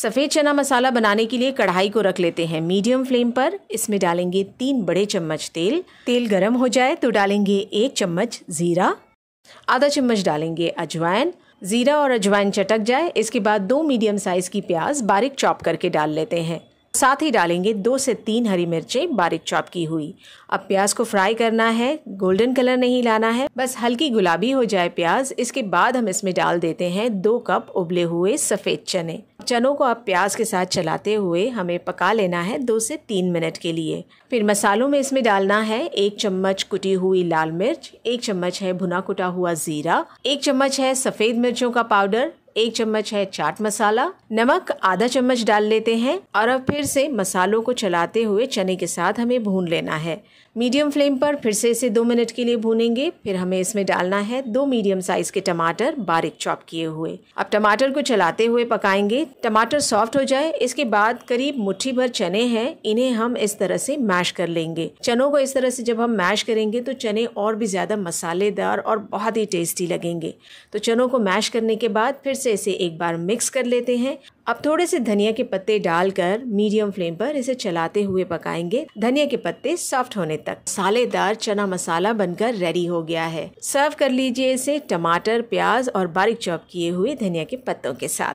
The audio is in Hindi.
सफ़ेद चना मसाला बनाने के लिए कढ़ाई को रख लेते हैं मीडियम फ्लेम पर इसमें डालेंगे तीन बड़े चम्मच तेल तेल गर्म हो जाए तो डालेंगे एक चम्मच ज़ीरा आधा चम्मच डालेंगे अजवाइन ज़ीरा और अजवाइन चटक जाए इसके बाद दो मीडियम साइज़ की प्याज बारीक चॉप करके डाल लेते हैं साथ ही डालेंगे दो से तीन हरी मिर्चें बारीक चॉप की हुई अब प्याज को फ्राई करना है गोल्डन कलर नहीं लाना है बस हल्की गुलाबी हो जाए प्याज इसके बाद हम इसमें डाल देते हैं दो कप उबले हुए सफ़ेद चने चनों को आप प्याज के साथ चलाते हुए हमें पका लेना है दो से तीन मिनट के लिए फिर मसालों में इसमें डालना है एक चम्मच कुटी हुई लाल मिर्च एक चम्मच है भुना कुटा हुआ ज़ीरा एक चम्मच है सफ़ेद मिर्चों का पाउडर एक चम्मच है चाट मसाला नमक आधा चम्मच डाल लेते हैं और अब फिर से मसालों को चलाते हुए चने के साथ हमें भून लेना है मीडियम फ्लेम पर फिर से इसे दो मिनट के लिए भूनेंगे फिर हमें इसमें डालना है दो मीडियम साइज के टमाटर बारीक चॉप किए हुए अब टमाटर को चलाते हुए पकाएंगे टमाटर सॉफ्ट हो जाए इसके बाद करीब मुट्ठी भर चने हैं इन्हें हम इस तरह से मैश कर लेंगे चनों को इस तरह से जब हम मैश करेंगे तो चने और भी ज्यादा मसालेदार और बहुत ही टेस्टी लगेंगे तो चनों को मैश करने के बाद फिर से से इसे एक बार मिक्स कर लेते हैं अब थोड़े से धनिया के पत्ते डालकर मीडियम फ्लेम पर इसे चलाते हुए पकाएंगे धनिया के पत्ते सॉफ्ट होने तक सालेदार चना मसाला बनकर रेडी हो गया है सर्व कर लीजिए इसे टमाटर प्याज और बारीक चॉप किए हुए धनिया के पत्तों के साथ